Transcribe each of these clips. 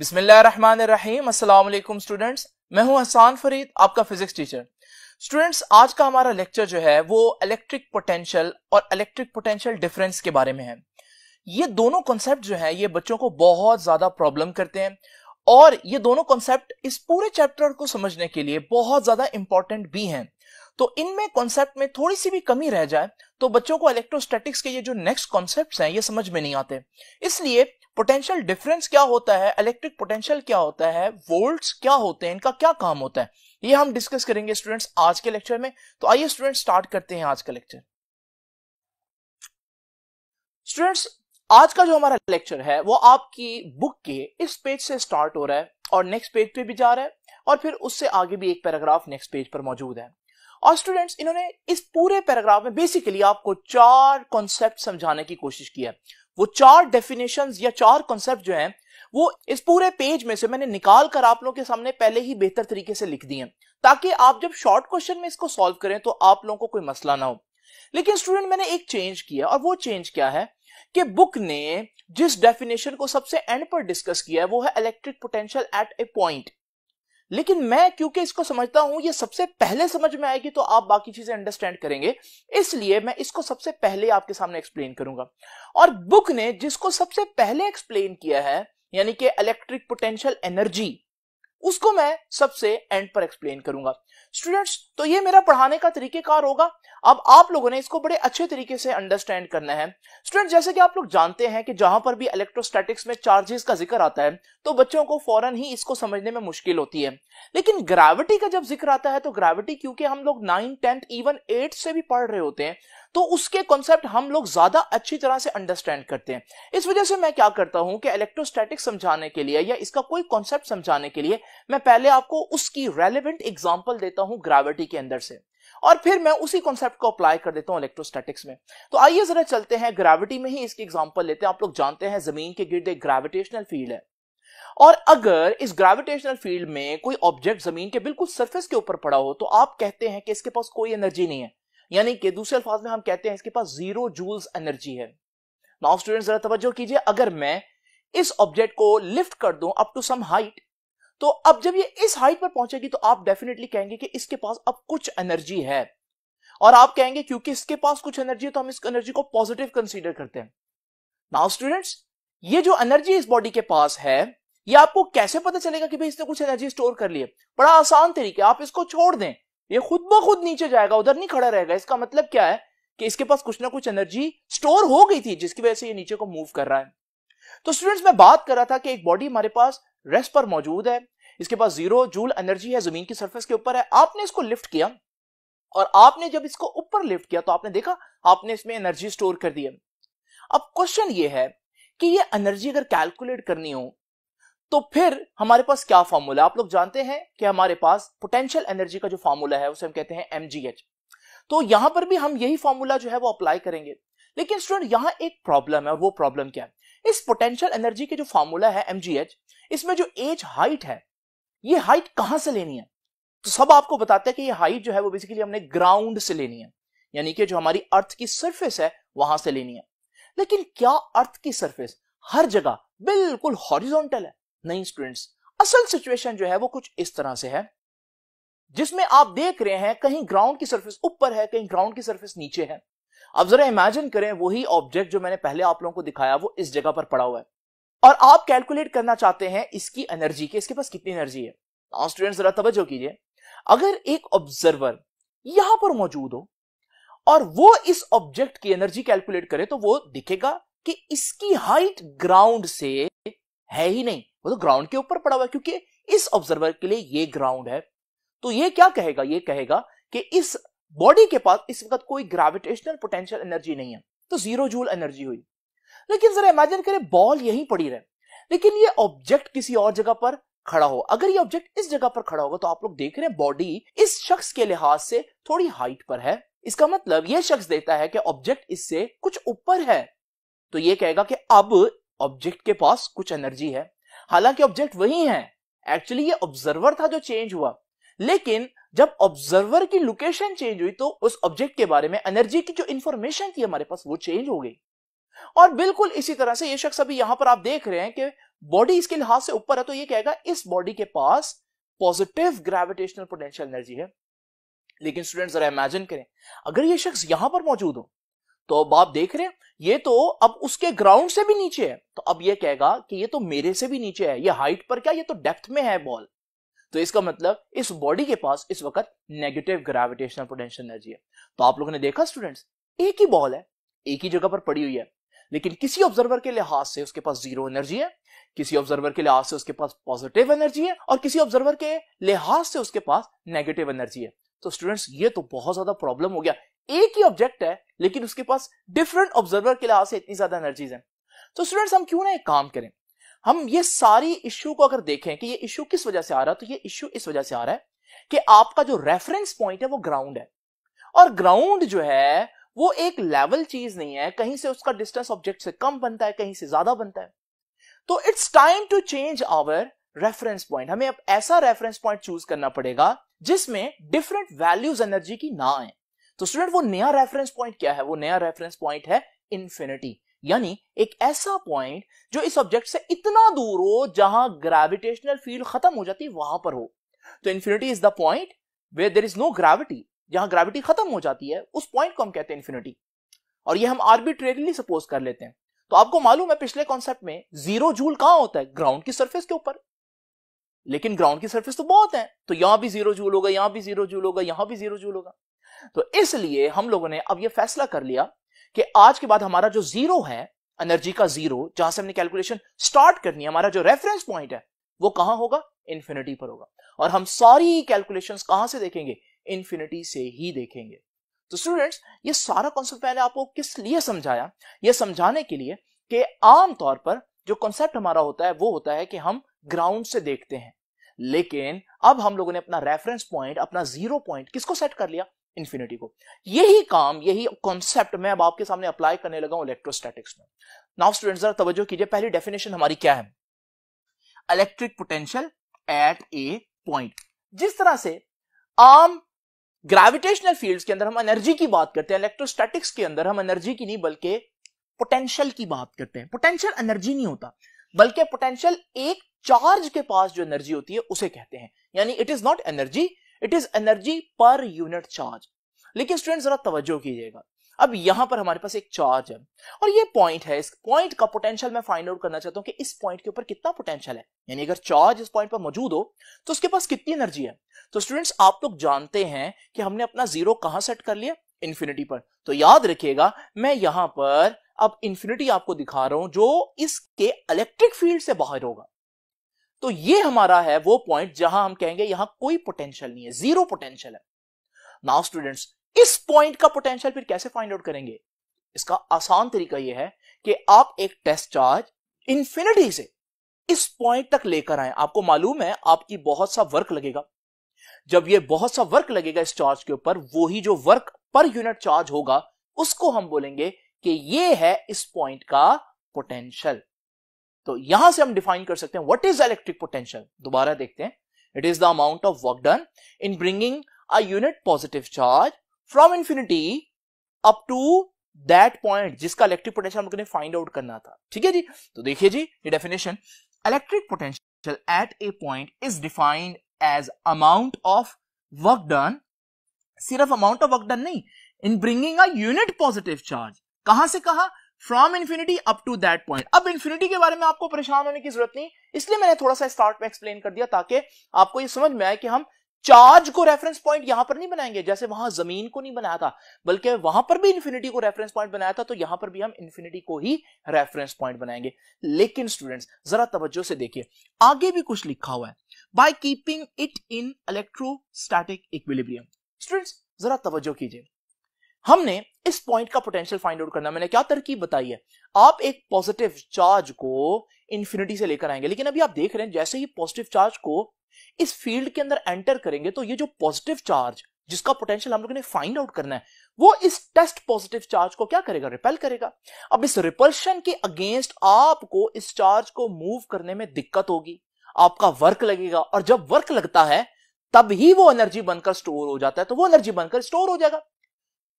बिस्मिल्लाम अस्सलाम स्टूडेंट्स मैं हूं हसान फरीद आपका फिजिक्स टीचर स्टूडेंट्स आज का हमारा लेक्चर जो है वो इलेक्ट्रिक पोटेंशियल और इलेक्ट्रिक पोटेंशियल डिफरेंस के बारे में है ये दोनों कॉन्सेप्ट जो है ये बच्चों को बहुत ज्यादा प्रॉब्लम करते हैं और ये दोनों कॉन्सेप्ट इस पूरे चैप्टर को समझने के लिए बहुत ज्यादा इंपॉर्टेंट भी हैं तो इनमें कॉन्सेप्ट में थोड़ी सी भी कमी रह जाए तो बच्चों को इलेक्ट्रोस्टैटिक्स के ये जो नेक्स्ट कॉन्सेप्ट हैं ये समझ में नहीं आते इसलिए पोटेंशियल डिफरेंस क्या होता है इलेक्ट्रिक पोटेंशियल क्या होता है वोल्ट्स क्या होते हैं इनका क्या काम होता है ये हम डिस्कस करेंगे स्टूडेंट्स आज के लेक्चर में तो आइए स्टूडेंट्स स्टार्ट करते हैं आज का लेक्चर स्टूडेंट्स आज का जो हमारा लेक्चर है वो आपकी बुक के इस पेज से स्टार्ट हो रहा है और नेक्स्ट पेज पे भी जा रहा है और फिर उससे आगे भी एक पैराग्राफ नेक्स्ट पेज पर मौजूद है और स्टूडेंट्स इन्होंने इस पूरे पैराग्राफ में बेसिकली आपको चार कॉन्सेप्ट समझाने की कोशिश की है वो चार डेफिनेशन या चार कॉन्सेप्ट जो हैं वो इस पूरे पेज में से मैंने निकाल कर आप लोगों के सामने पहले ही बेहतर तरीके से लिख दिए ताकि आप जब शॉर्ट क्वेश्चन में इसको सॉल्व करें तो आप लोगों को कोई मसला ना हो लेकिन स्टूडेंट मैंने एक चेंज किया और वो चेंज क्या है कि बुक ने जिस डेफिनेशन को सबसे एंड पर डिस्कस किया है वो है electric potential at a point लेकिन मैं क्योंकि इसको समझता हूं ये सबसे पहले समझ में आएगी तो आप बाकी चीजें अंडरस्टैंड करेंगे इसलिए मैं इसको सबसे पहले आपके सामने एक्सप्लेन करूंगा और बुक ने जिसको सबसे पहले एक्सप्लेन किया है यानी कि इलेक्ट्रिक पोटेंशियल एनर्जी उसको मैं सबसे एंड पर एक्सप्लेन करूंगा स्टूडेंट्स तो ये मेरा पढ़ाने का तरीकेकार होगा अब आप लोगों ने इसको बड़े अच्छे तरीके से अंडरस्टैंड करना है स्टूडेंट जैसे कि आप लोग जानते हैं कि जहां पर भी इलेक्ट्रोस्टैटिक्स में चार्जेस का जिक्र आता है तो बच्चों को फौरन ही इसको समझने में मुश्किल होती है लेकिन ग्रेविटी का जब जिक्र आता है तो ग्रेविटी क्योंकि हम लोग नाइन टेंथ इवन एट से भी पढ़ रहे होते हैं तो उसके कॉन्सेप्ट हम लोग ज्यादा अच्छी तरह से अंडरस्टैंड करते हैं इस वजह से मैं क्या करता हूं कि इलेक्ट्रोस्टैटिक समझाने के लिए या इसका कोई कॉन्सेप्ट समझाने के लिए मैं पहले आपको उसकी रेलिवेंट एग्जाम्पल देता हूं ग्रेविटी के अंदर से और फिर मैं उसी कॉन्सेप्ट को अप्लाई कर देता हूं इलेक्ट्रोस्टैटिक्स में तो आइए जरा चलते हैं ग्रेविटी में ही इसकी एग्जाम्पल लेते हैं आप लोग जानते हैं जमीन के गिर्द एक ग्रेविटेशनल फील्ड है और अगर इस ग्रेविटेशनल फील्ड में कोई ऑब्जेक्ट जमीन के बिल्कुल सरफेस के ऊपर पड़ा हो तो आप कहते हैं कि इसके पास कोई एनर्जी नहीं है यानी कि दूसरे अल्फाज में हम कहते हैं इसके पास जीरो जूल्स एनर्जी है नाउ स्टूडेंट जरा तवज्जो कीजिए अगर मैं इस ऑब्जेक्ट को लिफ्ट कर दूं अप टू सम हाइट तो अब जब ये इस हाइट पर पहुंचेगी तो आप डेफिनेटली कहेंगे कि इसके पास अब कुछ एनर्जी है और आप कहेंगे क्योंकि इसके पास कुछ एनर्जी है तो हम इस एनर्जी को पॉजिटिव कंसीडर करते हैं नाउ स्टूडेंट्स ये जो एनर्जी इस बॉडी के पास है ये आपको कैसे पता चलेगा कि भाई इसने कुछ एनर्जी स्टोर कर लिए बड़ा आसान तरीके आप इसको छोड़ दें ये खुद ब खुद नीचे जाएगा उधर नहीं खड़ा रहेगा इसका मतलब क्या है कि इसके पास कुछ ना कुछ एनर्जी स्टोर हो गई थी जिसकी वजह से ये नीचे को मूव कर रहा है तो स्टूडेंट्स मैं बात कर रहा था कि एक बॉडी हमारे पास रेस्ट पर मौजूद है इसके पास जीरो जूल एनर्जी है जमीन की सरफेस के ऊपर है आपने इसको लिफ्ट किया और आपने जब इसको ऊपर लिफ्ट किया तो आपने देखा आपने इसमें एनर्जी स्टोर कर दिया अब क्वेश्चन ये है कि ये एनर्जी अगर कैलकुलेट करनी हो तो फिर हमारे पास क्या फॉर्मूला आप लोग जानते हैं कि हमारे पास पोटेंशियल एनर्जी का जो फॉर्मूला है उसे हम कहते हैं एम तो यहां पर भी हम यही फॉर्मूला जो है वो अप्लाई करेंगे लेकिन स्टूडेंट यहां एक प्रॉब्लम है और वो प्रॉब्लम क्या है इस पोटेंशियल एनर्जी के जो फॉर्मूला है एम इसमें जो एज हाइट है ये हाइट कहां से लेनी है तो सब आपको बताते हैं कि ये हाइट जो है वो बेसिकली हमने ग्राउंड से लेनी है यानी कि जो हमारी अर्थ की सरफेस है वहां से लेनी है लेकिन क्या अर्थ की सरफेस हर जगह बिल्कुल हॉरिजॉन्टल है नहीं स्टूडेंट्स असल सिचुएशन जो है वो कुछ इस तरह से है जिसमें आप देख रहे हैं कहीं ग्राउंड की सरफेस ऊपर है कहीं ग्राउंड की सरफेस नीचे है अब जरा इमेजिन करें वही ऑब्जेक्ट जो मैंने पहले आप लोगों को दिखाया वो इस जगह पर पड़ा हुआ है और आप कैलकुलेट करना चाहते हैं इसकी एनर्जी के इसके पास कितनी एनर्जी है स्टूडेंट्स हाँ जरा तवज्जो कीजिए अगर एक ऑब्जर्वर यहां पर मौजूद हो और वो इस ऑब्जेक्ट की एनर्जी कैलकुलेट करे तो वो दिखेगा कि इसकी हाइट ग्राउंड से है ही नहीं वो तो ग्राउंड के ऊपर पड़ा हुआ है क्योंकि इस ऑब्जर्वर के लिए ये ग्राउंड है तो ये क्या कहेगा ये कहेगा कि इस बॉडी के पास इस वक्त कोई ग्रेविटेशनल पोटेंशियल एनर्जी नहीं है तो जीरो जूल एनर्जी हुई लेकिन जरा इमेजिन करें बॉल यहीं पड़ी रहे लेकिन ये ऑब्जेक्ट किसी और जगह पर खड़ा हो अगर ये ऑब्जेक्ट इस जगह पर खड़ा होगा तो आप लोग देख रहे हैं बॉडी इस शख्स के लिहाज से थोड़ी हाइट पर है इसका मतलब ये शख्स देता है कि ऑब्जेक्ट इससे कुछ ऊपर है तो ये कहेगा कि अब ऑब्जेक्ट के पास कुछ एनर्जी है हालांकि ऑब्जेक्ट वही है एक्चुअली ये ऑब्जर्वर था जो चेंज हुआ लेकिन जब ऑब्जर्वर की लोकेशन चेंज हुई तो उस ऑब्जेक्ट के बारे में एनर्जी की जो इंफॉर्मेशन थी हमारे पास वो चेंज हो गई और बिल्कुल इसी तरह से ये शख्स अभी यहां पर आप देख रहे हैं कि बॉडी इसके लिहाज से ऊपर है तो ये कहेगा इस बॉडी के पास पॉजिटिव ग्रेविटेशनल पोटेंशियल एनर्जी है लेकिन स्टूडेंट जरा इमेजिन करें अगर ये शख्स यहां पर मौजूद हो तो अब आप देख रहे हैं ये तो अब उसके ग्राउंड से भी नीचे है तो अब ये कहेगा कि ये तो मेरे से भी नीचे है ये हाइट पर क्या ये तो डेप्थ में है बॉल तो इसका मतलब इस बॉडी के पास इस वक्त नेगेटिव ग्रेविटेशनल पोटेंशियल एनर्जी है तो आप लोगों ने देखा स्टूडेंट्स एक ही बॉल है एक ही जगह पर पड़ी हुई है लेकिन किसी ऑब्जर्वर के लिहाज से उसके पास जीरो एनर्जी है किसी ऑब्जर्वर के लिहाज से उसके पास पॉजिटिव एनर्जी है और किसी ऑब्जर्वर के लिहाज से उसके पास नेगेटिव एनर्जी है तो स्टूडेंट्स ये तो बहुत ज्यादा प्रॉब्लम हो गया एक ही ऑब्जेक्ट है लेकिन उसके पास डिफरेंट ऑब्जर्वर के लिहाज से इतनी ज्यादा एनर्जीज हैं तो स्टूडेंट्स हम क्यों ना एक काम करें हम ये सारी इश्यू को अगर देखें कि ये इश्यू किस वजह से आ रहा है तो ये इश्यू इस वजह से आ रहा है कि आपका जो रेफरेंस पॉइंट है वो ग्राउंड है और ग्राउंड जो है वो एक लेवल चीज नहीं है कहीं से उसका डिस्टेंस ऑब्जेक्ट से कम बनता है कहीं से ज्यादा बनता है तो it's time to change our reference point हमें अब ऐसा रेफरेंस पॉइंट चूज करना पड़ेगा जिसमें डिफरेंट वैल्यूज एनर्जी की ना आए तो स्टूडेंट वो नया रेफरेंस पॉइंट क्या है वो नया रेफरेंस पॉइंट है इंफिनिटी यानी एक ऐसा पॉइंट जो इस ऑब्जेक्ट से इतना दूर हो जहां ग्रेविटेशनल फील्ड खत्म हो जाती वहां पर हो तो infinity is the point where there is no gravity जहां ग्रेविटी खत्म हो जाती है उस पॉइंट को हम कहते हैं इन्फिनिटी और ये हम आर्बिट्रेरली सपोज कर लेते हैं तो आपको मालूम है पिछले कॉन्सेप्ट में जीरो जूल कहां होता है ग्राउंड की सरफेस के ऊपर लेकिन ग्राउंड की सरफेस तो बहुत है तो यहां भी जीरो जूल होगा यहां भी जीरो जूल होगा यहां भी जीरो जूल होगा तो इसलिए हम लोगों ने अब यह फैसला कर लिया कि आज के बाद हमारा जो जीरो है एनर्जी का जीरो जहां से हमने कैलकुलेशन स्टार्ट करनी है हमारा जो रेफरेंस पॉइंट है वो कहां होगा इन्फिनिटी पर होगा और हम सारी कैलकुलेशंस कहां से देखेंगे इन्फिनिटी से ही देखेंगे तो स्टूडेंट्स ये सारा कॉन्सेप्ट मैंने आपको किस लिए समझाया ये समझाने के लिए कि आमतौर पर जो कॉन्सेप्ट हमारा होता है वो होता है कि हम ग्राउंड से देखते हैं लेकिन अब हम लोगों ने अपना रेफरेंस पॉइंट अपना जीरो पॉइंट किसको सेट कर लिया इन्फिनिटी को यही काम यही कॉन्सेप्ट मैं अब आपके सामने अप्लाई करने लगा हूं इलेक्ट्रोस्टैटिक्स में नाउ स्टूडेंट्स जरा तवज्जो कीजिए पहली डेफिनेशन हमारी क्या है electric potential at a point जिस तरह से आम ग्रेविटेशनल फील्ड्स के अंदर हम एनर्जी की बात करते हैं इलेक्ट्रोस्टैटिक्स के अंदर हम एनर्जी की नहीं बल्कि पोटेंशियल की बात करते हैं पोटेंशियल एनर्जी नहीं होता बल्कि पोटेंशियल एक चार्ज के पास जो एनर्जी होती है उसे कहते हैं यानी it is not energy it is energy per unit charge लेकिन स्टूडेंट जरा तवज्जो कीजिएगा अब यहां पर हमारे पास एक चार्ज है और ये पॉइंट है इस पॉइंट का पोटेंशियल मैं फाइंड आउट करना चाहता हूं कि इस पॉइंट के ऊपर कितना पोटेंशियल है यानी अगर चार्ज इस पॉइंट पर मौजूद हो तो उसके पास कितनी एनर्जी है तो स्टूडेंट्स आप लोग तो जानते हैं कि हमने अपना जीरो कहां सेट कर लिया इन्फिनिटी पर तो याद रखिएगा मैं यहां पर अब इन्फिनिटी आपको दिखा रहा हूं जो इसके इलेक्ट्रिक फील्ड से बाहर होगा तो ये हमारा है वो पॉइंट जहां हम कहेंगे यहां कोई पोटेंशियल नहीं है जीरो पोटेंशियल है नाउ स्टूडेंट्स इस पॉइंट का पोटेंशियल फिर कैसे फाइंड आउट करेंगे इसका आसान तरीका यह है कि आप एक टेस्ट चार्ज इंफिनिटी से इस पॉइंट तक लेकर आए आपको मालूम है आपकी बहुत सा वर्क लगेगा जब ये बहुत सा वर्क लगेगा इस चार्ज के ऊपर वही जो वर्क पर यूनिट चार्ज होगा उसको हम बोलेंगे कि ये है इस पॉइंट का पोटेंशियल तो यहां से हम डिफाइन कर सकते हैं व्हाट इज इलेक्ट्रिक पोटेंशियल दोबारा देखते हैं it is the amount of work done in bringing a unit positive charge from infinity up to that point जिसका इलेक्ट्रिक पोटेंशियल हमको फाइंड आउट करना था ठीक है जी तो देखिए जी ये definition electric potential at a point is defined as amount of work done सिर्फ अमाउंट ऑफ वर्क डन नहीं in bringing a unit positive charge कहां से कहा from infinity up to that point अब इन्फिनिटी के बारे में आपको परेशान होने की जरूरत नहीं इसलिए मैंने थोड़ा सा स्टार्ट में एक्सप्लेन कर दिया ताकि आपको यह समझ में आए कि हम चार्ज को रेफरेंस पॉइंट यहां पर नहीं बनाएंगे जैसे वहां जमीन को नहीं बनाया था बल्कि वहां पर भी इन्फिनिटी को रेफरेंस पॉइंट बनाया था तो यहां पर भी हम इन्फिनिटी को ही रेफरेंस पॉइंट बनाएंगे लेकिन स्टूडेंट्स जरा तवज्जो से देखिए आगे भी कुछ लिखा हुआ है by keeping it in electrostatic equilibrium students जरा तवज्जो कीजिए हमने इस पॉइंट का पोटेंशियल फाइंड आउट करना मैंने क्या तरकीब बताई है आप एक पॉजिटिव चार्ज को इंफिनिटी से लेकर आएंगे लेकिन अभी आप देख रहे हैं जैसे ही पॉजिटिव चार्ज को इस फील्ड के अंदर एंटर करेंगे तो ये जो पॉजिटिव चार्ज जिसका पोटेंशियल हम लोगों ने फाइंड आउट करना है वो इस टेस्ट पॉजिटिव चार्ज को क्या करेगा रिपेल करेगा अब इस रिपल्शन के अगेंस्ट आपको इस चार्ज को मूव करने में दिक्कत होगी आपका वर्क लगेगा और जब वर्क लगता है तब ही वो एनर्जी बनकर स्टोर हो जाता है तो वो एनर्जी बनकर स्टोर हो जाएगा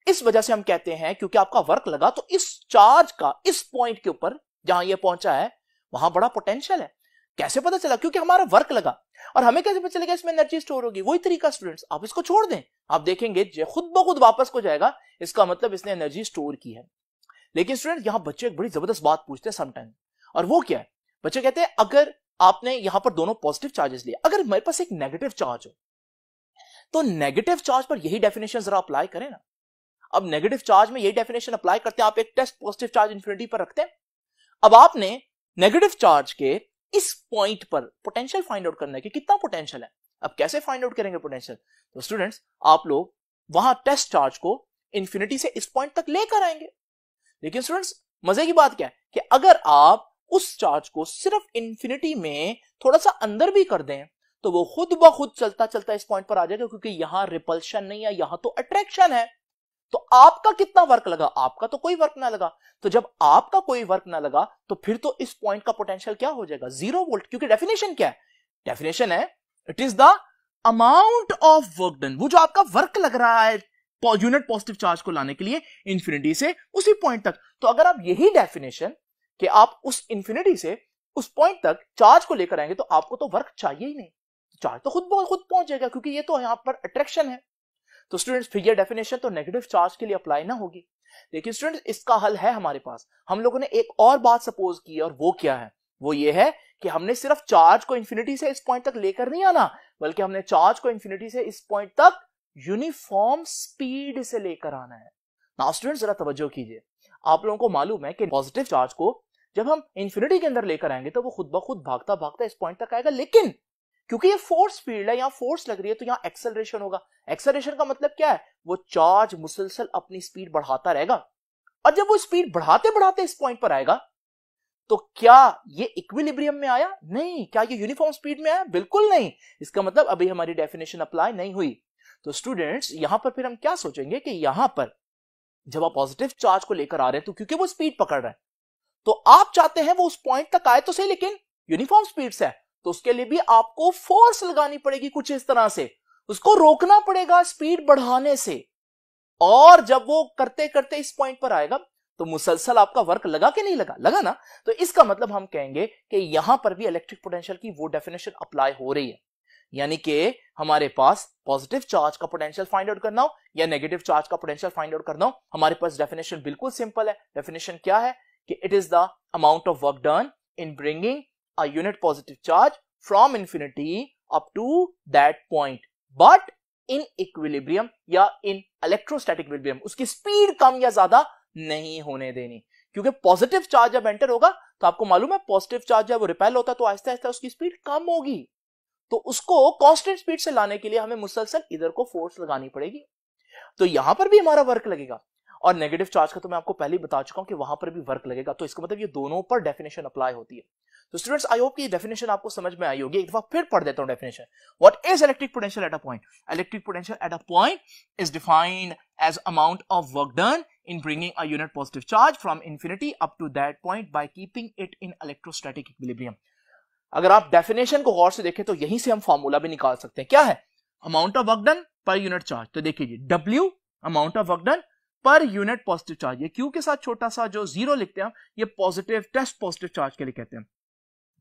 इस वजह से हम कहते हैं क्योंकि आपका वर्क लगा तो इस चार्ज का इस पॉइंट के ऊपर जहां ये पहुंचा है वहां बड़ा पोटेंशियल है कैसे पता चला क्योंकि हमारा वर्क लगा और हमें कैसे पता चलेगा इसमें एनर्जी स्टोर होगी वही तरीका स्टूडेंट्स आप इसको छोड़ दें आप देखेंगे खुद ब खुद वापस को जाएगा इसका मतलब इसने एनर्जी स्टोर की है लेकिन स्टूडेंट यहां बच्चे एक बड़ी जबरदस्त बात पूछते हैं समटाइम और वो क्या है बच्चे कहते हैं अगर आपने यहां पर दोनों पॉजिटिव चार्जेस लिए अगर मेरे पास एक नेगेटिव चार्ज हो तो नेगेटिव चार्ज पर यही डेफिनेशन जरा अप्लाई करें ना अब नेगेटिव चार्ज में यही डेफिनेशन अप्लाई करते हैं आप एक टेस्ट पॉजिटिव चार्ज इन्फिनिटी पर रखते हैं अब आपने नेगेटिव चार्ज के इस पॉइंट पर पोटेंशियल फाइंड आउट करना है कि कितना पोटेंशियल है अब कैसे फाइंड आउट करेंगे पोटेंशियल तो स्टूडेंट्स आप लोग वहां टेस्ट चार्ज को इन्फिनिटी से इस पॉइंट तक लेकर आएंगे लेकिन स्टूडेंट्स मजे की बात क्या है कि अगर आप उस चार्ज को सिर्फ इन्फिनिटी में थोड़ा सा अंदर भी कर दें तो वो खुद ब खुद चलता चलता इस पॉइंट पर आ जाएगा क्योंकि यहां रिपल्शन नहीं है यहां तो अट्रैक्शन है तो आपका कितना वर्क लगा आपका तो कोई वर्क ना लगा तो जब आपका कोई वर्क ना लगा तो फिर तो इस पॉइंट का पोटेंशियल क्या हो जाएगा जीरो वोल्ट क्योंकि डेफिनेशन क्या है डेफिनेशन है it is the amount of work done वो जो आपका वर्क लग रहा है यूनिट पॉजिटिव चार्ज को लाने के लिए इंफिनिटी से उसी पॉइंट तक तो अगर आप यही डेफिनेशन कि आप उस इंफिनिटी से उस पॉइंट तक चार्ज को लेकर आएंगे तो आपको तो वर्क चाहिए ही नहीं चार्ज तो, तो खुद खुद पहुंच जाएगा क्योंकि ये तो यहां पर अट्रैक्शन है तो स्टूडेंट्स फिर ये डेफिनेशन तो नेगेटिव चार्ज के लिए अप्लाई ना होगी देखिए स्टूडेंट्स इसका हल है हमारे पास हम लोगों ने एक और बात सपोज की और वो क्या है वो ये है कि हमने सिर्फ चार्ज को इंफिनिटी से इस पॉइंट तक लेकर नहीं आना बल्कि हमने चार्ज को इंफिनिटी से इस पॉइंट तक यूनिफॉर्म स्पीड से लेकर आना है ना स्टूडेंट्स जरा तवज्जो कीजिए आप लोगों को मालूम है कि पॉजिटिव चार्ज को जब हम इंफिनिटी के अंदर लेकर आएंगे तो वो खुद ब खुद भागता भागता इस पॉइंट तक आएगा लेकिन क्योंकि ये फोर्स फील्ड है यहाँ फोर्स लग रही है तो यहाँ एक्सेलरेशन होगा एक्सेलरेशन का मतलब क्या है वो चार्ज मुसलसल अपनी स्पीड बढ़ाता रहेगा और जब वो स्पीड बढ़ाते बढ़ाते इस पॉइंट पर आएगा तो क्या ये इक्विलिब्रियम में आया नहीं क्या ये यूनिफॉर्म स्पीड में आया बिल्कुल नहीं इसका मतलब अभी हमारी डेफिनेशन अप्लाई नहीं हुई तो स्टूडेंट्स यहां पर फिर हम क्या सोचेंगे कि यहां पर जब आप पॉजिटिव चार्ज को लेकर आ रहे हैं तो क्योंकि वो स्पीड पकड़ रहे हैं तो आप चाहते हैं वो उस पॉइंट तक आए तो सही लेकिन यूनिफॉर्म स्पीड से है तो उसके लिए भी आपको फोर्स लगानी पड़ेगी कुछ इस तरह से उसको रोकना पड़ेगा स्पीड बढ़ाने से और जब वो करते करते इस पॉइंट पर आएगा तो मुसलसल आपका वर्क लगा कि नहीं लगा लगा ना तो इसका मतलब हम कहेंगे कि यहां पर भी इलेक्ट्रिक पोटेंशियल की वो डेफिनेशन अप्लाई हो रही है यानी कि हमारे पास पॉजिटिव चार्ज का पोटेंशियल फाइंड आउट करना हो या नेगेटिव चार्ज का पोटेंशियल फाइंड आउट करना हो हमारे पास डेफिनेशन बिल्कुल सिंपल है डेफिनेशन क्या है कि it is the amount of work done in bringing a unit positive charge from infinity up to that point but in equilibrium या in electrostatic equilibrium उसकी speed कम या ज्यादा नहीं होने देनी क्योंकि पॉजिटिव चार्ज जब एंटर होगा तो आपको मालूम है पॉजिटिव चार्ज जब रिपेल होता है तो आहिस्ता आहिस्ता उसकी स्पीड कम होगी तो उसको कांस्टेंट स्पीड से लाने के लिए हमें मुसलसल इधर को फोर्स लगानी पड़ेगी तो यहां पर भी हमारा वर्क लगेगा और नेगेटिव चार्ज का तो मैं आपको पहले ही बता चुका हूं कि वहां पर भी वर्क लगेगा तो इसका मतलब ये दोनों पर डेफिनेशन अप्लाई होती है तो स्टूडेंट्स आई होप कि डेफिनेशन आपको समझ में आई होगी एक बार फिर पढ़ देता हूं definition what is electric potential at a point electric potential at a point is defined as amount of work done in bringing a unit positive charge from infinity up to that point by keeping it in electrostatic equilibrium अगर आप definition को गौर से देखें तो यहीं से हम formula भी निकाल सकते हैं क्या है amount of work done per unit charge तो देखिए W amount of work done per unit positive charge ये क्यू के साथ छोटा सा जो जीरो लिखते हैं हम ये पॉजिटिव टेस्ट पॉजिटिव चार्ज के लिए कहते हैं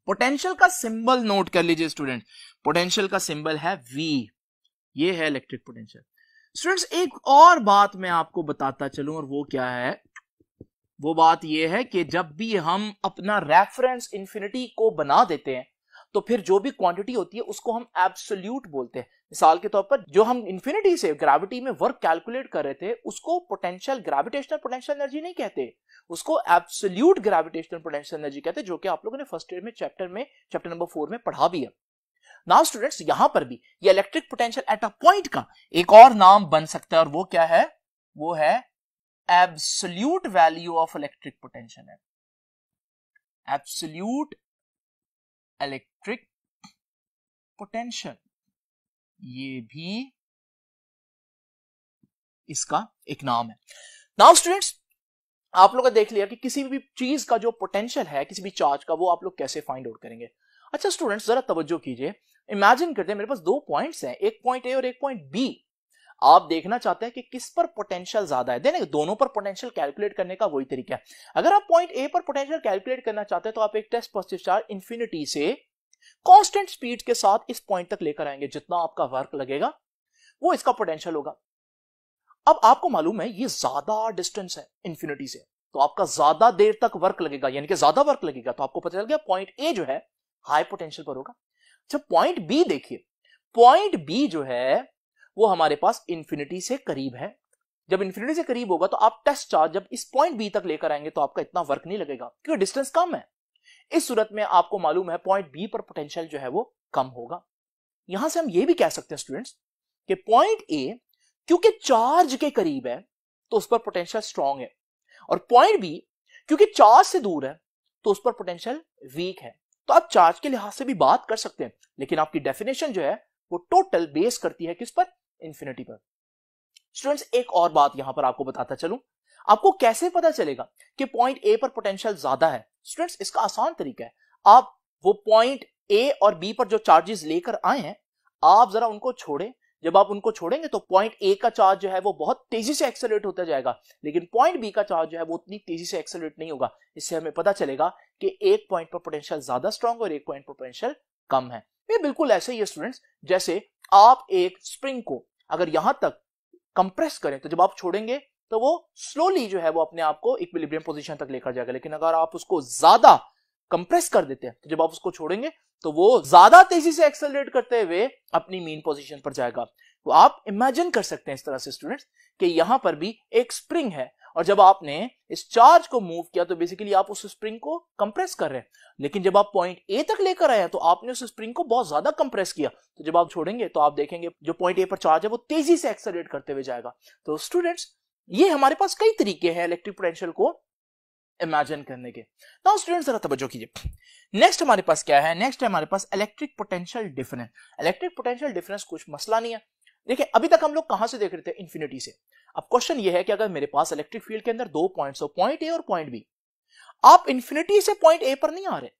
पोटेंशियल का सिंबल नोट कर लीजिए स्टूडेंट पोटेंशियल का सिंबल है वी ये है इलेक्ट्रिक पोटेंशियल स्टूडेंट्स एक और बात मैं आपको बताता चलूं और वो क्या है वो बात यह है कि जब भी हम अपना रेफरेंस इंफिनिटी को बना देते हैं तो फिर जो भी क्वांटिटी होती है उसको हम एब्सोल्यूट बोलते हैं मिसाल के तौर पर जो हम इन्फिनिटी से ग्रेविटी में वर्क कैलकुलेट कर रहे थे उसको पोटेंशियल ग्रेविटेशनल पोटेंशियल एनर्जी नहीं कहते उसको एब्सोल्यूट ग्रेविटेशनल पोटेंशियल एनर्जी कहते जो कि आप लोगों ने फर्स्ट ईयर में चैप्टर में चैप्टर नंबर फोर में पढ़ा भी है नाउ स्टूडेंट्स यहां पर भी ये electric potential at a point का एक और नाम बन सकता है और वो क्या है वो है absolute value of electric potential absolute electric potential ये भी इसका एक नाम है नाउ स्टूडेंट्स आप लोग देख लिया कि किसी भी चीज का जो पोटेंशियल है किसी भी चार्ज का वो आप लोग कैसे फाइंड आउट करेंगे अच्छा स्टूडेंट्स जरा तवज्जो कीजिए इमेजिन करते हैं मेरे पास दो पॉइंट्स हैं एक पॉइंट ए और एक पॉइंट बी आप देखना चाहते हैं कि किस पर पोटेंशियल ज्यादा है देने दोनों पर पोटेंशियल कैलकुलेट करने का वही तरीका है अगर आप पॉइंट ए पर पोटेंशियल कैलकुलेट करना चाहते हैं तो आप एक टेस्ट पॉजिटिव चार्ज इन्फिनिटी से कॉन्स्टेंट स्पीड के साथ इस पॉइंट तक लेकर आएंगे जितना आपका वर्क लगेगा वो इसका पोटेंशियल होगा अब आपको मालूम है ये ज्यादा डिस्टेंस है इंफिनिटी से तो आपका ज्यादा देर तक वर्क लगेगा यानी कि ज्यादा वर्क लगेगा तो आपको पता चल गया पॉइंट ए जो है हाई पोटेंशियल पर होगा जब पॉइंट बी देखिए पॉइंट बी जो है वो हमारे पास इंफिनिटी से करीब है जब इंफिनिटी से करीब होगा तो आप टेस्ट चार्ज जब इस पॉइंट बी तक लेकर आएंगे तो आपका इतना वर्क नहीं लगेगा क्योंकि डिस्टेंस कम है इस सूरत में आपको मालूम है पॉइंट बी पर पोटेंशियल जो है वो कम होगा यहां से हम ये भी कह सकते हैं स्टूडेंट्स कि पॉइंट ए क्योंकि चार्ज के करीब है तो उस पर पोटेंशियल स्ट्रांग है और पॉइंट बी क्योंकि चार्ज से दूर है तो उस पर पोटेंशियल वीक है तो आप चार्ज के लिहाज से भी बात कर सकते हैं लेकिन आपकी डेफिनेशन जो है वो टोटल बेस करती है किस पर इंफिनिटी पर स्टूडेंट्स एक और बात यहां पर आपको बताता चलूं आपको कैसे पता चलेगा कि पॉइंट ए पर पोटेंशियल ज्यादा है स्टूडेंट्स इसका आसान तरीका है आप वो पॉइंट ए और बी पर जो चार्जेस लेकर आए हैं आप जरा उनको छोड़ें जब आप उनको छोड़ेंगे तो पॉइंट ए का चार्ज जो है वो बहुत तेजी से एक्सेलरेट होता जाएगा लेकिन पॉइंट बी का चार्ज जो है वो उतनी तेजी से एक्सेलरेट नहीं होगा इससे हमें पता चलेगा कि एक पॉइंट पर पोटेंशियल ज्यादा स्ट्रांग और एक पॉइंट पर पोटेंशियल कम है ये बिल्कुल ऐसे ही है स्टूडेंट्स जैसे आप एक स्प्रिंग को अगर यहां तक कंप्रेस करें तो जब आप छोड़ेंगे तो वो स्लोली जो है वो अपने आप को इक्विलिब्रियम पोजीशन तक लेकर जाएगा लेकिन अगर आप उसको ज्यादा कंप्रेस कर देते हैं तो जब आप उसको छोड़ेंगे तो वो ज्यादा तेजी से एक्सेलरेट करते हुए अपनी मेन पोजीशन पर जाएगा तो आप इमेजिन कर सकते हैं इस तरह से स्टूडेंट्स कि यहां पर भी एक स्प्रिंग है और जब आपने इस चार्ज को मूव किया तो बेसिकली आप उस स्प्रिंग को कंप्रेस कर रहे हैं लेकिन जब आप पॉइंट ए तक लेकर आए तो आपने उस स्प्रिंग को बहुत ज्यादा कंप्रेस किया तो जब आप छोड़ेंगे तो आप देखेंगे जो पॉइंट ए पर चार्ज है वो तेजी से एक्सेलरेट करते हुए जाएगा तो स्टूडेंट्स ये हमारे पास कई तरीके हैं इलेक्ट्रिक पोटेंशियल को इमेजिन करने के नाउ स्टूडेंट्स जरा तवज्जो कीजिए नेक्स्ट हमारे पास क्या है नेक्स्ट है हमारे पास electric potential difference electric potential difference कुछ मसला नहीं है देखिए अभी तक हम लोग कहां से देख रहे थे इन्फिनिटी से अब क्वेश्चन ये है कि अगर मेरे पास इलेक्ट्रिक फील्ड के अंदर दो पॉइंट्स हो पॉइंट ए और पॉइंट बी आप इन्फिनिटी से पॉइंट ए पर नहीं आ रहे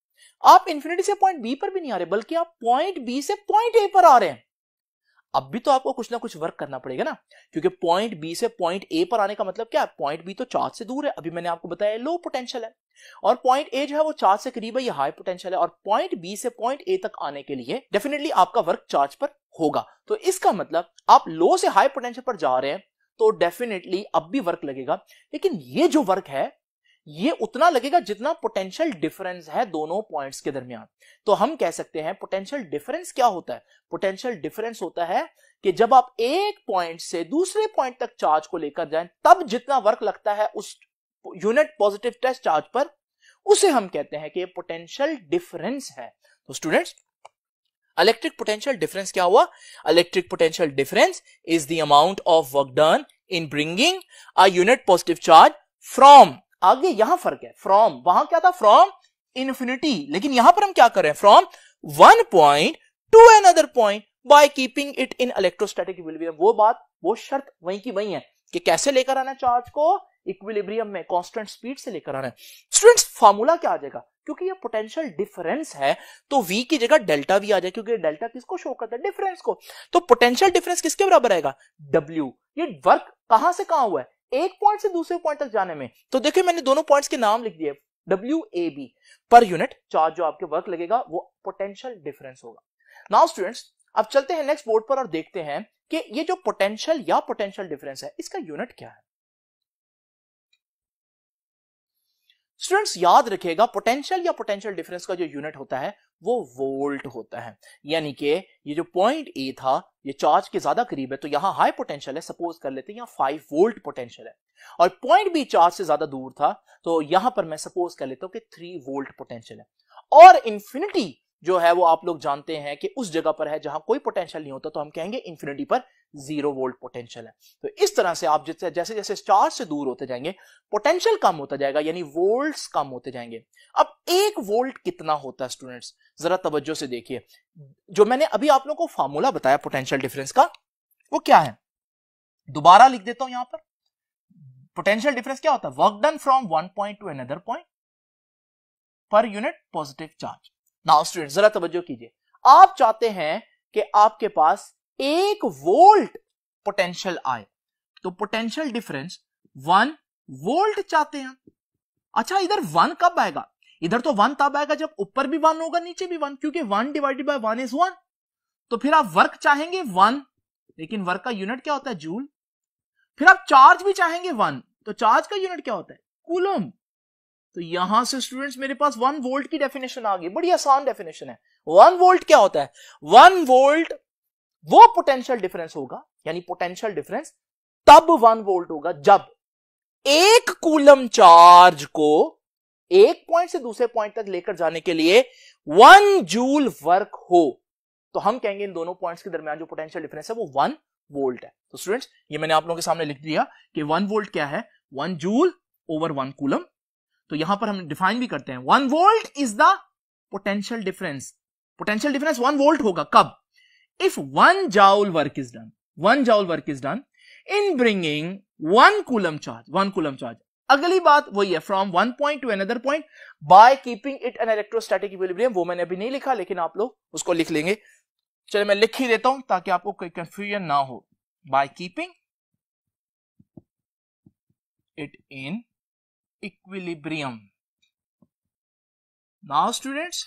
आप इन्फिनिटी से पॉइंट बी पर भी नहीं आ रहे बल्कि आप पॉइंट बी से पॉइंट ए पर आ रहे हैं अब भी तो आपको कुछ ना कुछ वर्क करना पड़ेगा ना क्योंकि पॉइंट बी से पॉइंट ए पर आने का मतलब क्या है पॉइंट बी तो चार्ज से दूर है अभी मैंने आपको बताया लो पोटेंशियल है और पॉइंट ए जो है वो चार्ज से करीब है ये हाई पोटेंशियल है और पॉइंट बी से पॉइंट ए तक आने के लिए डेफिनेटली आपका वर्क चार्ज पर होगा तो इसका मतलब आप लो से हाई पोटेंशियल पर जा रहे हैं तो डेफिनेटली अब भी वर्क लगेगा लेकिन ये जो वर्क है ये उतना लगेगा जितना पोटेंशियल डिफरेंस है दोनों पॉइंट्स के दरमियान तो हम कह सकते हैं पोटेंशियल डिफरेंस क्या होता है पोटेंशियल डिफरेंस होता है कि जब आप एक पॉइंट से दूसरे पॉइंट तक चार्ज को लेकर जाए तब जितना वर्क लगता है उस यूनिट पॉजिटिव टेस्ट चार्ज पर उसे हम कहते हैं कि पोटेंशियल डिफरेंस है तो स्टूडेंट्स इलेक्ट्रिक पोटेंशियल डिफरेंस क्या हुआ electric potential difference is the amount of work done in bringing a unit positive charge from आगे यहां फर्क है फ्रॉम वहां क्या था फ्रॉम इन्फिनिटी लेकिन यहां पर हम क्या कर रहे हैं from one point to other point by keeping it in electrostatic equilibrium वो बात वो शर्त वहीं की वहीं है कि कैसे लेकर आना चार्ज को इक्विलिब्रियम में कांस्टेंट स्पीड से लेकर आना है स्टूडेंट्स फार्मूला क्या आ जाएगा क्योंकि ये पोटेंशियल डिफरेंस है तो v की जगह डेल्टा v आ जाए क्योंकि डेल्टा किसको शो करता है डिफरेंस को तो पोटेंशियल डिफरेंस किसके बराबर आएगा w ये वर्क कहां से कहां हुआ है एक पॉइंट से दूसरे पॉइंट तक जाने में तो देखिए मैंने दोनों पॉइंट्स के नाम लिख दिए W A B per unit charge जो आपके वर्क लगेगा वो पोटेंशियल डिफरेंस होगा नाउ स्टूडेंट्स अब चलते हैं नेक्स्ट बोर्ड पर और देखते हैं कि ये जो पोटेंशियल या पोटेंशियल डिफरेंस है इसका यूनिट क्या है स्टूडेंट्स याद रखिएगा पोटेंशियल या पोटेंशियल डिफरेंस का जो यूनिट होता है वो वोल्ट होता है यानी कि ये जो पॉइंट ए था ये चार्ज के ज्यादा करीब है तो यहाँ हाई पोटेंशियल है सपोज कर लेते हैं यहाँ फाइव वोल्ट पोटेंशियल है और पॉइंट बी चार्ज से ज्यादा दूर था तो यहां पर मैं सपोज कर लेता हूं कि थ्री वोल्ट पोटेंशियल है और इन्फिनिटी जो है वो आप लोग जानते हैं कि उस जगह पर है जहां कोई पोटेंशियल नहीं होता तो हम कहेंगे इन्फिनिटी पर जीरो वोल्ट पोटेंशियल है तो इस तरह से आप जैसे जैसे जैसे चार्ज से दूर होते जाएंगे पोटेंशियल कम होता जाएगा यानी वोल्ट्स कम होते जाएंगे अब एक वोल्ट कितना होता है स्टूडेंट्स जरा तवज्जो से देखिए जो मैंने अभी आप लोगों को फार्मूला बताया पोटेंशियल डिफरेंस का वो क्या है दोबारा लिख देता हूं यहां पर पोटेंशियल डिफरेंस क्या होता है work done from one point to another point per unit positive charge now student जरा तवज्जो कीजिए आप चाहते हैं कि आपके पास एक वोल्ट पोटेंशियल आए तो पोटेंशियल डिफरेंस वन वोल्ट चाहते हैं अच्छा इधर वन कब आएगा इधर तो वन तब आएगा जब ऊपर भी वन होगा नीचे भी वन क्योंकि one divided by one is one तो फिर आप वर्क चाहेंगे वन लेकिन वर्क का यूनिट क्या होता है जूल फिर आप चार्ज भी चाहेंगे वन तो चार्ज का यूनिट क्या होता है कूलम तो यहां से स्टूडेंट्स मेरे पास वन वोल्ट की डेफिनेशन आ गई बड़ी आसान डेफिनेशन है वन वोल्ट क्या होता है वन वोल्ट वो पोटेंशियल डिफरेंस होगा यानी पोटेंशियल डिफरेंस तब वन वोल्ट होगा जब एक कूलम चार्ज को एक पॉइंट से दूसरे पॉइंट तक लेकर जाने के लिए वन जूल वर्क हो तो हम कहेंगे इन दोनों पॉइंट्स के दरमियान जो पोटेंशियल डिफरेंस है वो वन वोल्ट है तो स्टूडेंट्स ये मैंने आप लोगों के सामने लिख दिया कि वन वोल्ट क्या है one joule over one coulomb तो यहां पर हम डिफाइन भी करते हैं one volt is the potential difference potential difference one volt होगा कब if one joule work is done, one joule work is done in bringing one coulomb charge, one coulomb charge. अगली बात वही है from one point to another point by keeping it in electrostatic equilibrium वो मैंने अभी नहीं लिखा लेकिन आप लोग उसको लिख लेंगे चलिए मैं लिख ही देता हूं ताकि आपको कोई कंफ्यूजन ना हो by keeping it in equilibrium now students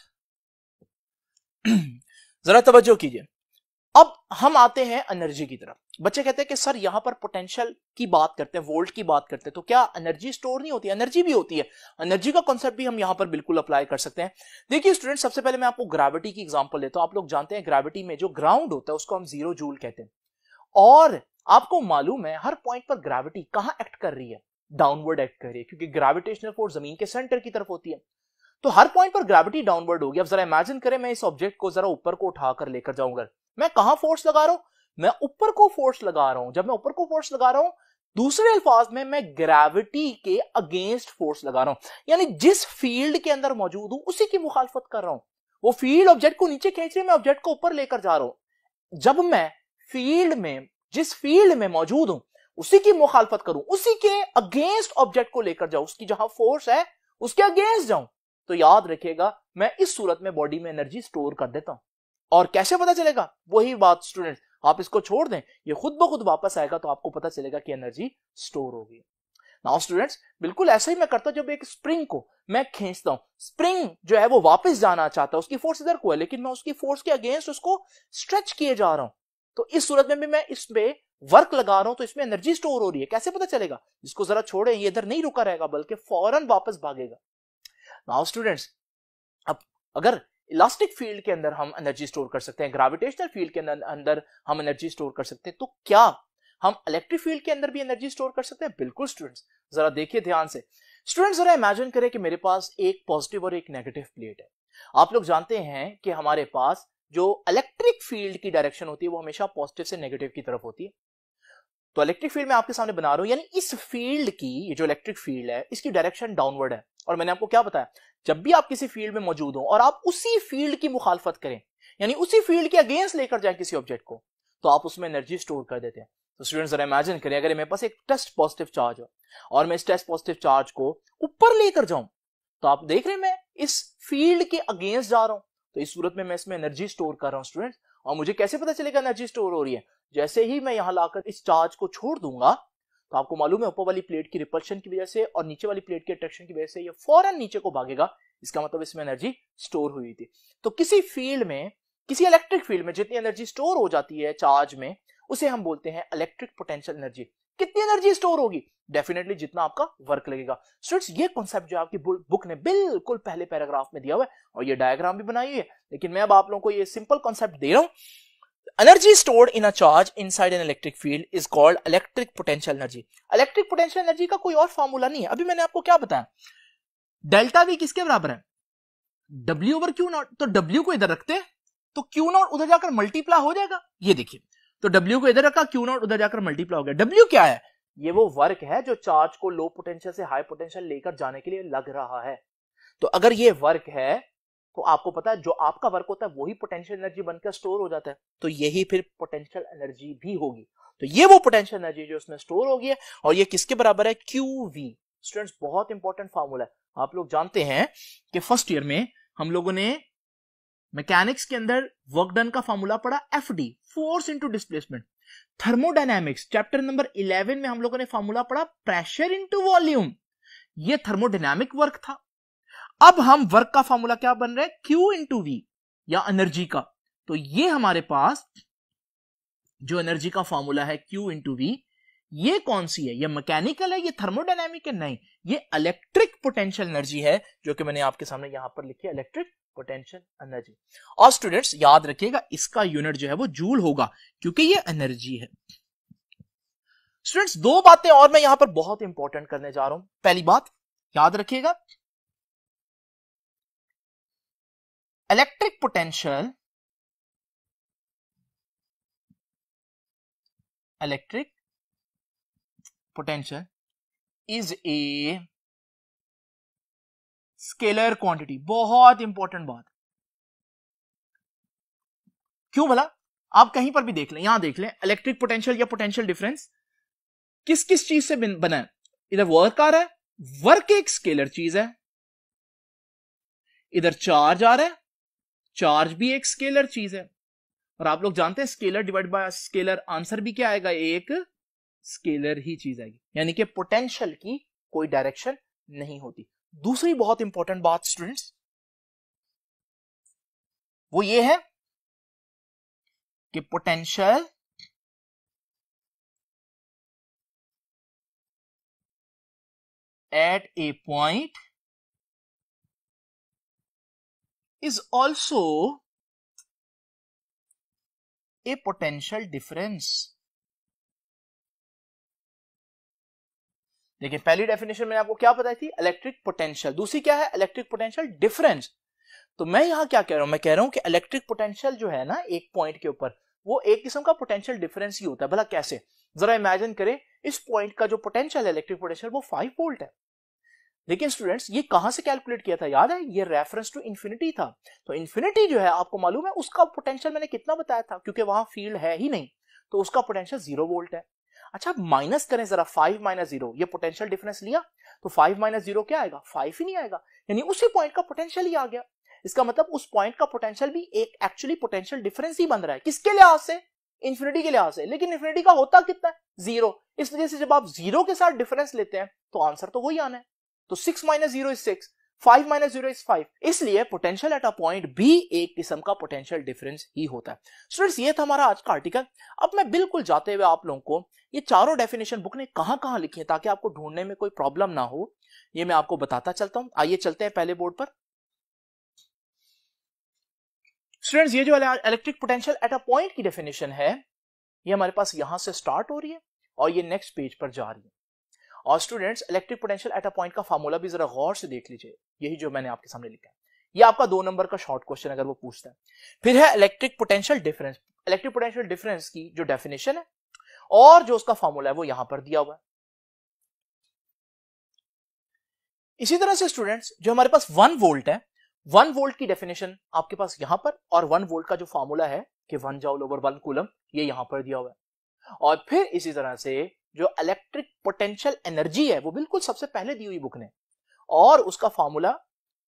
जरा तवज्जो कीजिए अब हम आते हैं एनर्जी की तरफ बच्चे कहते हैं कि सर यहां पर पोटेंशियल की बात करते हैं वोल्ट की बात करते हैं तो क्या एनर्जी स्टोर नहीं होती एनर्जी भी होती है एनर्जी का कॉन्सेप्ट भी हम यहां पर बिल्कुल अप्लाई कर सकते हैं देखिए स्टूडेंट सबसे पहले मैं आपको ग्रेविटी की एग्जाम्पल लेता हूं आप लोग जानते हैं ग्रेविटी में जो ग्राउंड होता है उसको हम जीरो जूल कहते हैं और आपको मालूम है हर पॉइंट पर ग्रेविटी कहां एक्ट कर रही है डाउनवर्ड एक्ट कर रही है क्योंकि ग्रेविटेशनल फोर्स जमीन के सेंटर की तरफ होती है तो हर पॉइंट पर ग्रेविटी डाउनवर्ड होगी अब जरा इमेजिन करें मैं इस ऑब्जेक्ट को जरा ऊपर को उठाकर लेकर जाऊंगा मैं कहा फोर्स लगा रहा हूं मैं ऊपर को फोर्स लगा रहा हूं जब मैं ऊपर को फोर्स लगा रहा हूं दूसरे अल्फाज में मैं ग्रेविटी के अगेंस्ट फोर्स लगा रहा हूं यानी जिस फील्ड के अंदर मौजूद हूं उसी की मुखालफत कर रहा हूं वो फील्ड ऑब्जेक्ट को नीचे खींच रही मैं ऑब्जेक्ट को ऊपर लेकर जा रहा हूं जब मैं फील्ड में जिस फील्ड में मौजूद हूं उसी की मुखालफत करूं उसी के अगेंस्ट ऑब्जेक्ट को लेकर जाऊं उसकी जहां फोर्स है उसके अगेंस्ट जाऊं तो याद रखेगा मैं इस सूरत में बॉडी में एनर्जी स्टोर कर देता हूं और कैसे पता चलेगा वही बात स्टूडेंट आप इसको छोड़ दें ये खुद ब खुद वापस आएगा तो आपको पता चलेगा कि एनर्जी स्टोर होगी नाउ स्टूडेंट्स बिल्कुल ऐसा ही मैं करता जब एक स्प्रिंग को मैं खींचता हूं स्प्रिंग जो है वो वापस जाना चाहता है उसकी फोर्स इधर को है लेकिन मैं उसकी फोर्स के अगेंस्ट उसको स्ट्रेच किए जा रहा हूं तो इस सूरत में भी मैं इसमें वर्क लगा रहा हूं तो इसमें एनर्जी स्टोर हो रही है कैसे पता चलेगा इसको जरा छोड़े ये इधर नहीं रुका रहेगा बल्कि फौरन वापस भागेगा नाउ स्टूडेंट्स अब अगर इलास्टिक फील्ड के अंदर हम एनर्जी स्टोर कर सकते हैं ग्राविटेशनल फील्ड के अंदर हम एनर्जी स्टोर कर सकते हैं तो क्या हम इलेक्ट्रिक फील्ड के अंदर भी एनर्जी स्टोर कर सकते हैं बिल्कुल स्टूडेंट्स जरा देखिए ध्यान से स्टूडेंट्स जरा इमेजिन करें कि मेरे पास एक पॉजिटिव और एक नेगेटिव प्लेट है आप लोग जानते हैं कि हमारे पास जो इलेक्ट्रिक फील्ड की डायरेक्शन होती है वो हमेशा पॉजिटिव से नेगेटिव की तरफ होती है तो इलेक्ट्रिक फील्ड मैं आपके सामने बना रहा हूं यानी इस फील्ड की ये जो इलेक्ट्रिक फील्ड है इसकी डायरेक्शन डाउनवर्ड है और मैंने आपको क्या बताया जब भी आप किसी फील्ड में मौजूद हो और आप उसी फील्ड की मुखालफत करें यानी उसी फील्ड के अगेंस्ट लेकर जाए किसी ऑब्जेक्ट को तो आप उसमें एनर्जी स्टोर कर देते हैं तो स्टूडेंट्स जरा इमेजिन करें अगर मेरे पास एक टेस्ट पॉजिटिव चार्ज हो और मैं इस टेस्ट पॉजिटिव चार्ज को ऊपर लेकर जाऊं तो आप देख रहे हैं मैं इस फील्ड के अगेंस्ट जा रहा हूं तो इस सूरत में मैं इसमें एनर्जी स्टोर कर रहा हूं स्टूडेंट्स और मुझे कैसे पता चलेगा एनर्जी स्टोर हो रही है जैसे ही मैं यहां लाकर इस चार्ज को छोड़ दूंगा तो आपको मालूम है ऊपर वाली प्लेट की रिपल्शन की वजह से और नीचे वाली प्लेट की अट्रैक्शन की वजह से ये फौरन नीचे को भागेगा इसका मतलब इसमें एनर्जी स्टोर हुई थी तो किसी फील्ड में किसी इलेक्ट्रिक फील्ड में जितनी एनर्जी स्टोर हो जाती है चार्ज में उसे हम बोलते हैं इलेक्ट्रिक पोटेंशियल एनर्जी कितनी एनर्जी स्टोर होगी डेफिनेटली जितना आपका वर्क लगेगा स्टूडेंट्स ये कॉन्सेप्ट जो आपकी बुक ने बिल्कुल पहले पैराग्राफ में दिया हुआ है और ये डायग्राम भी बनाई है लेकिन मैं अब आप लोगों को ये सिंपल कॉन्सेप्ट दे रहा हूं energy stored in a charge inside an electric field is called electric potential energy electric potential energy का कोई और फॉर्मूला नहीं है अभी मैंने आपको क्या बताया डेल्टा वी किसके बराबर है डब्ल्यू ओवर क्यू नॉट तो डब्ल्यू को इधर रखते हैं तो क्यू नॉट उधर जाकर मल्टीप्ला हो जाएगा ये देखिए तो डब्ल्यू को इधर रखा क्यू नॉट उधर जाकर मल्टीप्ला हो गया डब्ल्यू क्या है ये वो वर्क है जो चार्ज को लो पोटेंशियल से हाई पोटेंशियल लेकर जाने के लिए लग रहा है तो अगर ये वर्क है तो आपको पता है जो आपका वर्क होता है वही पोटेंशियल एनर्जी बनकर स्टोर हो जाता है तो यही फिर पोटेंशियल एनर्जी भी होगी तो ये वो पोटेंशियल एनर्जी जो उसमें स्टोर होगी है और ये किसके बराबर है क्यू वी स्टूडेंट्स बहुत इंपॉर्टेंट फार्मूला है आप लोग जानते हैं कि फर्स्ट ईयर में हम लोगों ने मैकेनिक्स के अंदर वर्क डन का फॉर्मूला पड़ा F D force into displacement thermodynamics chapter number eleven में हम लोगों ने फॉर्मूला पढ़ा प्रेशर इंटू वॉल्यूम ये थर्मोडाइनमिक वर्क था अब हम वर्क का फॉर्मूला क्या बन रहा है क्यू इंटू वी या एनर्जी का तो ये हमारे पास जो एनर्जी का फॉर्मूला है क्यू इंटू वी ये कौन सी है ये मैकेनिकल है ये थर्मोडाइनेमिक है नहीं ये इलेक्ट्रिक पोटेंशियल एनर्जी है जो कि मैंने आपके सामने यहां पर लिखी है इलेक्ट्रिक पोटेंशियल एनर्जी और स्टूडेंट्स याद रखिएगा इसका यूनिट जो है वो जूल होगा क्योंकि ये एनर्जी है स्टूडेंट्स दो बातें और मैं यहां पर बहुत इंपॉर्टेंट करने जा रहा हूं पहली बात याद रखिएगा electric potential electric potential is a scalar quantity बहुत इंपॉर्टेंट बात क्यों भला आप कहीं पर भी देख लें यहां देख लें इलेक्ट्रिक पोटेंशियल या पोटेंशियल डिफरेंस किस किस चीज से बना है इधर वर्क आ रहा है वर्क एक स्केलर चीज है इधर चार्ज आ रहा है चार्ज भी एक स्केलर चीज है और आप लोग जानते हैं scalar divide by scalar answer भी क्या आएगा एक स्केलर ही चीज आएगी यानी कि पोटेंशियल की कोई डायरेक्शन नहीं होती दूसरी बहुत इंपॉर्टेंट बात स्टूडेंट्स वो ये है कि potential at a point is also a potential difference देखिए पहली डेफिनेशन में आपको क्या बताई थी इलेक्ट्रिक पोटेंशियल दूसरी क्या है इलेक्ट्रिक पोटेंशियल डिफरेंस तो मैं यहां क्या कह रहा हूं मैं कह रहा हूं कि इलेक्ट्रिक पोटेंशियल जो है ना एक पॉइंट के ऊपर वो एक किस्म का पोटेंशियल डिफरेंस ही होता है भला कैसे जरा इमेजिन करें इस पॉइंट का जो पोटेंशियल है इलेक्ट्रिक पोटेंशियल वो फाइव वोल्ट है देखिए स्टूडेंट्स ये कहां से कैलकुलेट किया था याद है ये रेफरेंस टू इन्फिनिटी था तो इन्फिनिटी जो है आपको मालूम है उसका पोटेंशियल मैंने कितना बताया था क्योंकि वहां फील्ड है ही नहीं तो उसका पोटेंशियल जीरो वोल्ट है अच्छा माइनस करें जरा five minus zero potential difference लिया तो फाइव माइनस जीरो क्या आएगा फाइव ही नहीं आएगा यानी उसी पॉइंट का पोटेंशियल ही आ गया इसका मतलब उस पॉइंट का पोटेंशियल भी एक एक्चुअली पोटेंशियल डिफरेंस ही बन रहा है किसके लिहाज से इन्फिनिटी के लिहाज से लेकिन इन्फिनिटी का होता कितना है जीरो इस वजह से जब आप जीरो के साथ डिफरेंस लेते हैं तो आंसर तो वही आना है तो six minus zero is six five minus zero is five इसलिए पोटेंशियल एट अ पॉइंट भी एक किस्म का पोटेंशियल डिफरेंस ही होता है स्टूडेंट्स ये था हमारा आज का आर्टिकल अब मैं बिल्कुल जाते हुए आप लोगों को ये चारों डेफिनेशन बुक ने कहां कहां लिखी है ताकि आपको ढूंढने में कोई प्रॉब्लम ना हो ये मैं आपको बताता चलता हूं आइए चलते हैं पहले बोर्ड पर स्टूडेंट्स ये जो electric potential at a point की डेफिनेशन है ये हमारे पास यहां से स्टार्ट हो रही है और ये नेक्स्ट पेज पर जा रही है और students electric potential at a point का फॉर्मूला भी जरा गौर से देख लीजिए यही जो मैंने आपके सामने लिखा है ये आपका दो नंबर का शॉर्ट क्वेश्चन अगर वो पूछता है फिर है electric potential difference electric potential difference की जो डेफिनेशन है और जो उसका फॉर्मूला है वो यहां पर दिया हुआ है इसी तरह से स्टूडेंट्स जो हमारे पास वन वोल्ट है वन वोल्ट की डेफिनेशन आपके पास यहां पर और वन वोल्ट का जो फॉर्मूला है कि one joule over one coulomb ये यहां पर दिया हुआ है और फिर इसी तरह से जो इलेक्ट्रिक पोटेंशियल एनर्जी है वो बिल्कुल सबसे पहले दी हुई बुक ने और उसका फॉर्मूला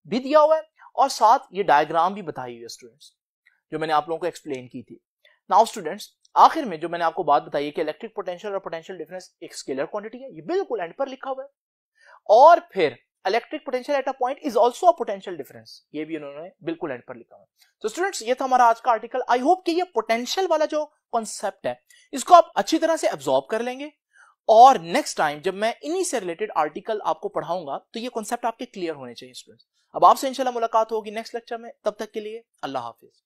भी दिया हुआ है और साथ ये डायग्राम भी बताई हुई है स्टूडेंट्स जो मैंने आप लोगों को एक्सप्लेन की थी नाउ स्टूडेंट्स आखिर में जो मैंने आपको बात बताई है कि इलेक्ट्रिक पोटेंशियल और पोटेंशियल डिफरेंस एक स्केलर क्वांटिटी है ये बिल्कुल एंड पर लिखा हुआ है और फिर electric potential at a point is also a potential difference ये भी उन्होंने बिल्कुल एंड पर लिखा हुआ है तो स्टूडेंट्स ये था हमारा आज का आर्टिकल आई होप कि ये पोटेंशियल वाला जो कॉन्सेप्ट है इसको आप अच्छी तरह से एब्जॉर्ब कर लेंगे और नेक्स्ट टाइम जब मैं इन्हीं से रिलेटेड आर्टिकल आपको पढ़ाऊंगा तो ये कॉन्सेप्ट आपके क्लियर होने चाहिए स्टूडेंट्स अब आपसे इंशाल्लाह मुलाकात होगी नेक्स्ट लेक्चर में तब तक के लिए अल्लाह हाफिज